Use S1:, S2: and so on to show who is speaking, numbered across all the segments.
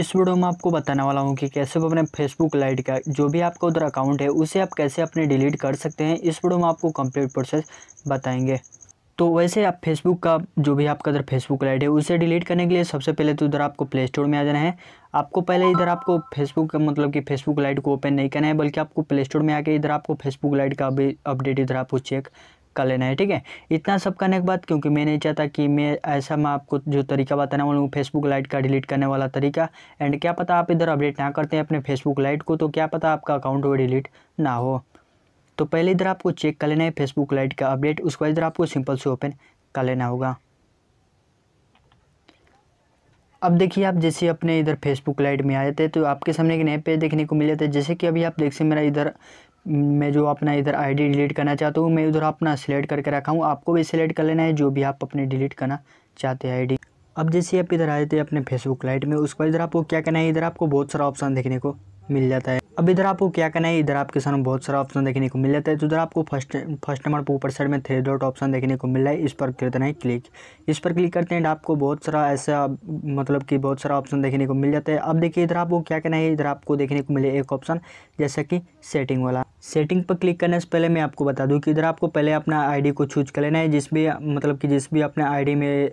S1: इस वीडियो में आपको बताने वाला हूँ कि कैसे वो अपने फेसबुक लाइट का जो भी आपका उधर अकाउंट है उसे आप कैसे अपने डिलीट कर सकते हैं इस वीडियो में आपको कंप्लीट प्रोसेस बताएंगे तो वैसे आप फेसबुक का जो भी आपका इधर फेसबुक लाइट है उसे डिलीट करने के लिए सबसे पहले तो इधर आपको प्ले स्टोर में आ जाना है आपको पहले इधर आपको फेसबुक का मतलब कि फेसबुक लाइट को ओपन नहीं करना है बल्कि आपको प्ले स्टोर में आके इधर आपको फेसबुक लाइट का भी अपडेट इधर आपको चेक कर लेना है ठीक है इतना सब करने के बाद क्योंकि मैं नहीं चाहता कि मैं ऐसा मैं आपको जो तरीका बताने वाला हूँ फेसबुक लाइट का डिलीट करने वाला तरीका एंड क्या पता आप इधर अपडेट ना करते हैं अपने फेसबुक लाइट को तो क्या पता आपका अकाउंट वो डिलीट ना हो तो पहले इधर आपको चेक कर लेना है फेसबुक लाइट का अपडेट उसके बाद इधर आपको सिंपल से ओपन कर लेना होगा अब देखिए आप जैसे अपने इधर फेसबुक लाइट में आए थे तो आपके सामने एक नए पेज देखने को मिले थे जैसे कि अभी आप देख सकते मेरा इधर मैं जो अपना इधर आईडी डिलीट करना चाहता हूँ मैं उधर अपना सिलेक्ट करके रखा हूँ आपको भी सिलेक्ट कर लेना है जो भी आप अपने डिलीट करना चाहते हैं आईडी अब जैसे आप इधर आए थे अपने फेसबुक लाइट में उसके बाद इधर आपको क्या करना है इधर आपको बहुत सारा ऑप्शन देखने को मिल जाता है अब इधर आपको क्या करना है इधर आपके सामने बहुत सारा ऑप्शन देखने को मिल जाता है तो इधर आपको फर्स्ट फर्स्ट नंबर पर ऊपर साइड में थ्री डॉट ऑप्शन देखने को मिल रहा है इस पर देना हैं क्लिक इस पर क्लिक करते हैं आपको बहुत सारा ऐसा मतलब कि बहुत सारा ऑप्शन देखने को मिल जाता है अब देखिए इधर आपको क्या करना है इधर आपको देखने को मिले एक ऑप्शन जैसा कि सेटिंग वाला सेटिंग पर क्लिक करने से पहले मैं आपको बता दूँ कि इधर आपको पहले अपना आई को चूज कर लेना है जिस भी मतलब कि जिस भी अपने आई में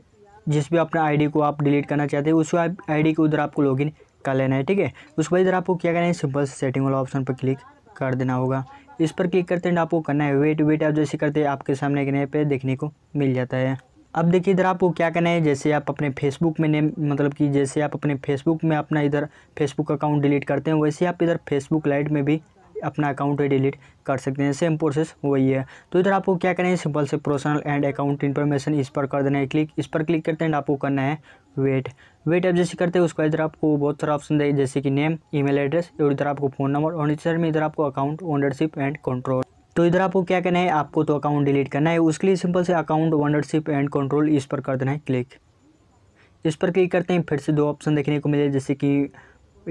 S1: जिस भी अपना आईडी को आप डिलीट करना चाहते हैं उस आईडी को उधर आपको लॉगिन कर लेना है ठीक है उसके बाद इधर आपको क्या करना है सिंपल सेटिंग वाला ऑप्शन पर क्लिक कर देना होगा इस पर क्लिक करते हैं आपको करना है वेट वेट आप जैसे करते हैं आपके सामने एक नए पे देखने को मिल जाता है अब देखिए इधर आपको क्या करना है जैसे आप अपने फेसबुक में नेम मतलब कि जैसे आप अपने फेसबुक में अपना इधर फेसबुक अकाउंट डिलीट करते हैं वैसे आप इधर फेसबुक लाइट में भी अपना अकाउंट डिलीट कर सकते हैं सेम प्रोसेस वही है तो इधर आपको क्या करना है सिंपल से प्रोसनल एंड अकाउंट इन्फॉर्मेशन इस पर कर देना है क्लिक इस पर क्लिक करते हैं आपको करना है वेट वेट आप जैसे करते हैं उसके इधर आपको बहुत सारा ऑप्शन दे जैसे कि नेम ईमेल एड्रेस और इधर आपको फ़ोन नंबर और इधर में इधर आपको अकाउंट ओनरशिप एंड कंट्रोल तो इधर आपको क्या करना है आपको तो अकाउंट डिलीट करना है उसके लिए सिंपल से अकाउंट ओनरशिप एंड कंट्रोल इस पर कर देना है क्लिक इस पर क्लिक करते हैं फिर से दो ऑप्शन देखने को मिले जैसे कि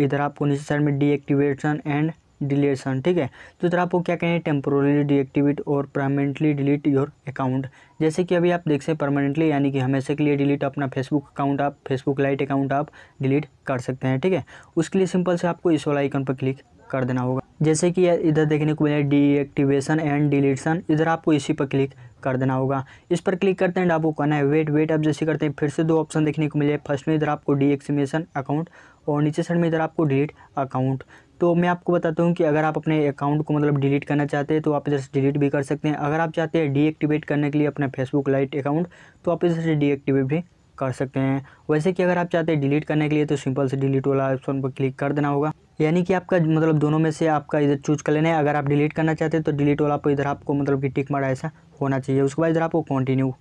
S1: इधर आपको नीचे साइड में डीएक्टिवेशन एंड डिलेशन ठीक है तो इधर आपको क्या कहें टेम्पोरली डीएक्टिवेट और परमानेंटली डिलीट योर अकाउंट जैसे कि अभी आप देख सकते परमानेंटली यानी कि हमेशा के लिए डिलीट अपना फेसबुक अकाउंट आप फेसबुक लाइट अकाउंट आप डिलीट कर सकते हैं ठीक है उसके लिए सिंपल से आपको इस वाला आइकन पर क्लिक कर देना होगा जैसे कि इधर देखने को मिले डीएक्टिवेशन एंड डिलीटसन इधर आपको इसी पर क्लिक कर देना होगा इस पर क्लिक करते हैं आपको करना है वेट वेट आप जैसे करते हैं फिर से दो ऑप्शन देखने को मिले फर्स्ट में इधर आपको डीएक्सीमेशन अकाउंट और नीचे साइड में इधर आपको डिलीट अकाउंट तो मैं आपको बताता हूँ कि अगर आप अपने अकाउंट को मतलब डिलीट करना चाहते हैं तो आप इधर से डिलीट भी कर सकते हैं अगर आप चाहते हैं डीएक्टिवेट करने के लिए अपना फेसबुक लाइट अकाउंट तो आप इधर से डीएक्टिवेट भी कर सकते हैं वैसे कि अगर आप चाहते हैं डिलीट करने के लिए तो सिंपल से डिलीट वाला ऑप्शन पर क्लिक कर देना होगा यानी कि आपका मतलब दोनों में से आपका इधर चूज कर लेना है अगर आप डिलीट करना चाहते हैं तो डिलीट वाला पर इधर आपको मतलब कि टिक मारा ऐसा होना चाहिए उसके बाद इधर आपको कंटिन्यू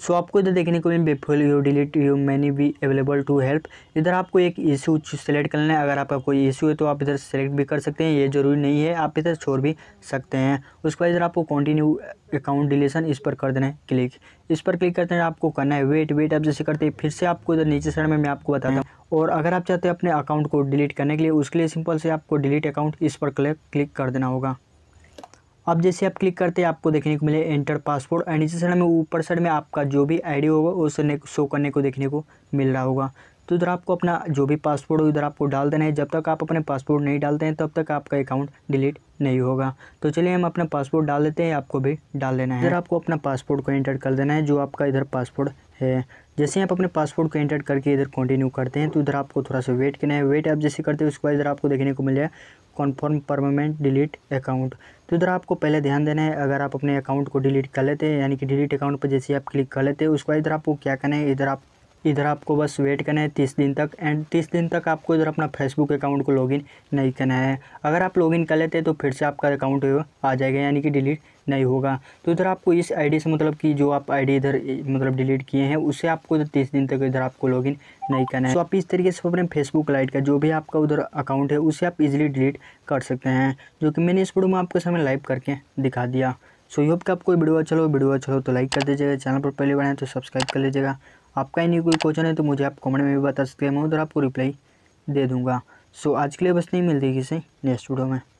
S1: सो so, आपको इधर देखने को मिले before you delete you many be available to help इधर आपको एक इशू सेलेक्ट करना है अगर आपका कोई इशू है तो आप इधर सेलेक्ट भी कर सकते हैं ये जरूरी नहीं है आप इधर छोड़ भी सकते हैं उसके बाद इधर आपको कंटिन्यू अकाउंट डिलीशन इस पर कर देना है क्लिक इस पर क्लिक करते हैं आपको करना है वेट वेट आप जैसे करते हैं फिर से आपको इधर नीचे साइड में मैं आपको बताता हूँ और अगर आप चाहते हैं अपने अकाउंट को डिलीट करने के लिए उसके लिए सिंपल से आपको डिलीट अकाउंट इस पर क्लिक क्लिक कर देना होगा अब जैसे आप क्लिक करते हैं आपको देखने को मिले एंटर पासवर्ड एंड इसी साइड में ऊपर साइड में आपका जो भी आईडी होगा उस शो करने को देखने को मिल रहा होगा तो इधर आपको अपना जो भी पासवर्ड हो इधर आपको डाल देना है जब तक आप अपने पासवर्ड नहीं डालते हैं तब तक आपका अकाउंट डिलीट नहीं होगा तो चलिए हम अपना पासवर्ड डाल देते हैं आपको भी डाल देना है इधर आपको अपना पासवर्ड को एंटर कर देना है जो आपका इधर पासवर्ड है जैसे आप अपने पासपोर्ट को एंटर करके इधर कंटिन्यू करते हैं तो इधर आपको थोड़ा सा वेट करना है वेट आप जैसे करते हैं उसके बाद इधर आपको देखने को मिल जाए कॉन्फर्म परमानेंट डिलीट अकाउंट तो इधर आपको पहले ध्यान देना है अगर आप अपने अकाउंट को डिलीट कर लेते हैं यानी कि डिलीट अकाउंट पर जैसे आप क्लिक कर लेते हैं उसके बाद इधर आपको क्या करना है इधर आप इधर आपको बस वेट करना है तीस दिन तक एंड तीस दिन तक आपको इधर अपना फेसबुक अकाउंट को लॉगिन नहीं करना है अगर आप लॉगिन कर लेते हैं तो फिर से आपका अकाउंट आ जाएगा यानी कि डिलीट नहीं होगा तो इधर आपको इस आईडी से मतलब कि जो आप आईडी इधर मतलब डिलीट किए हैं उसे आपको इधर तीस दिन तक इधर आपको लॉगिन नहीं करना है तो आप इस तरीके से अपने फेसबुक लाइट का जो भी आपका उधर अकाउंट है उसे आप इजीली डिलीट कर सकते हैं जो कि मैंने इस वीडियो में आपके सामने लाइव करके दिखा दिया सो यूप का आपको अच्छा वीडियो अच्छा हो वीडियो अच्छा हो तो लाइक कर दीजिएगा चैनल पर पहले बढ़ाएं तो सब्सक्राइब कर लीजिएगा आपका ही नहीं कोई क्वेश्चन है तो मुझे आप कमेंट में भी बता सकते हैं मैं उधर आपको रिप्लाई दे दूँगा सो आज के लिए बस नहीं मिलती किसी नेक्स्ट वीडियो में